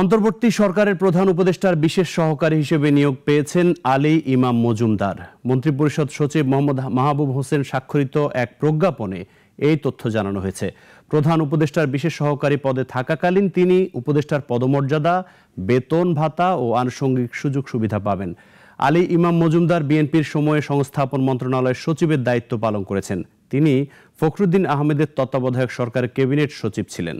অন্তর্বর্তী সরকারের প্রধান উপদেষ্টার বিশেষ সহকারী হিসেবে নিয়োগ পেয়েছেন আলী ইমাম মজুমদার মন্ত্রিপরিষদ সচিব মোহাম্মদ মাহবুব হোসেন স্বাক্ষরিত এক প্রজ্ঞাপনে এই তথ্য জানানো হয়েছে প্রধান উপদেষ্টার বিশেষ সহকারী পদে থাকাকালীন তিনি উপদেষ্টার পদমর্যাদা বেতন ভাতা ও আনুষঙ্গিক সুযোগ সুবিধা পাবেন আলী ইমাম মজুমদার বিএনপির সময়ে সংস্থাপন মন্ত্রণালয়ের সচিবের দায়িত্ব পালন করেছেন তিনি ফখরুদ্দিন আহমেদের তত্ত্বাবধায়ক সরকারের ক্যাবিনেট সচিব ছিলেন